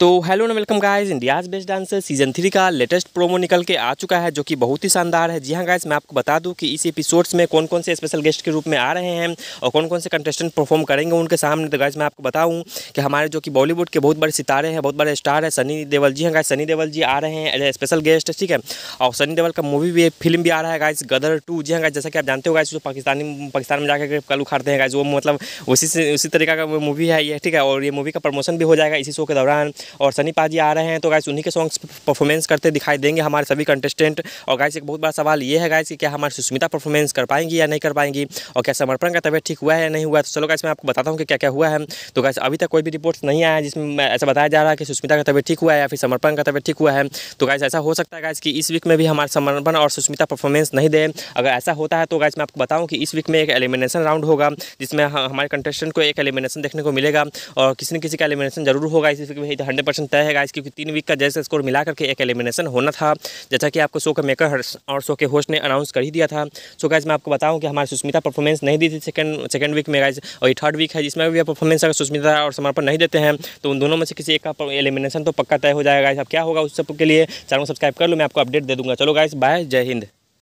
तो hello and welcome guys India's best dancer season three का latest promo निकल के आ चुका है जो कि बहुत ही शानदार है जी हाँ गाइस मैं आपको बता दूं कि इस एपिसोड्स में कौन कौन से स्पेशल गेस्ट के रूप में आ रहे हैं और कौन कौन से कंटेस्टेंट परफॉर्म करेंगे उनके सामने तो गाइस मैं आपको बताऊँ कि हमारे जो कि बॉलीवुड के बहुत बड़े सितारे हैं बहुत बड़े स्टार है सनी देवल जी हैं हाँ गाइज सनी देवल जी आ रहे हैं एज ए स्पेशल गेस्ट ठीक है और सनी देवल का मूवी भी फिल्म भी आ रहा है गाइज गदर टू जी हाँ गाइज जैसा कि आप जानते हो गाइस जो पाकिस्तानी पाकिस्तान में जाकर कल उखाड़ते हैं गाइज़ वो मतलब उसी से उसी तरीका का मूवी है ये ठीक है और ये मूवी का प्रमोशन भी हो जाएगा इसी शो के दौरान और सनी पाजी आ रहे हैं तो गाइस उन्हीं के सॉन्ग्स परफॉर्मेंस करते दिखाई देंगे हमारे सभी कंटेस्टेंट और गाइस एक बहुत बड़ा सवाल ये है गाइस कि क्या हमारी सुष्मिता परफॉर्मेंस कर पाएंगी या नहीं कर पाएंगी और क्या समर्पण का तबियत ठीक हुआ है या नहीं हुआ तो चलो गाइस मैं आपको बताता हूँ कि क्या क्या हुआ है तो गाइस अभी तक कोई भी रिपोर्ट्स नहीं आया जिसमें ऐसा बताया जा रहा है कि सुष्मिता का तबियत ठीक हुआ है या फिर समर्पण का तबियत ठीक हुआ है तो गाइस ऐसा हो सकता है गाइस कि इस वीक में भी हमारे समर्पण और सुष्मिता परफॉर्मेंस नहीं दे अगर ऐसा होता है तो गाइस मैं आपको बताऊँ कि इस वीक में एक एलिमिनेशन राउंड होगा जिसमें हमारे कंटेस्टेंट को एक एलिमिनेशन देखने को मिलेगा और किसी न किसी का एलिमिनेशन जरूर होगा इस वीक में हंड्रेड परसेंट तय है गाइस क्योंकि तीन वीक का जैसे स्कोर मिला करके एक एलिमिनेशन होना था जैसा कि आपको शो के मेकर और शो के होस्ट ने अनाउंस कर ही दिया था सो गाइज मैं आपको बताऊँ कि हमारी सुस्मिता परफॉर्मेंस नहीं दी थी सेकंड सेकंड वीक में गाइज और ये थर्ड वीक है जिसमें भी परफॉर्मेंस अगर सुस्मिता और समर्पण नहीं देते हैं तो उन दोनों में से किसी एक का एलिमिनेशन तो पक्का तय हो जाएगा गाइज अब क्या होगा उस सब के लिए चैनल सब्सक्राइब कर लो मैं आपको अपडेट दे दूँगा चलो गाइज बाय जय हिंद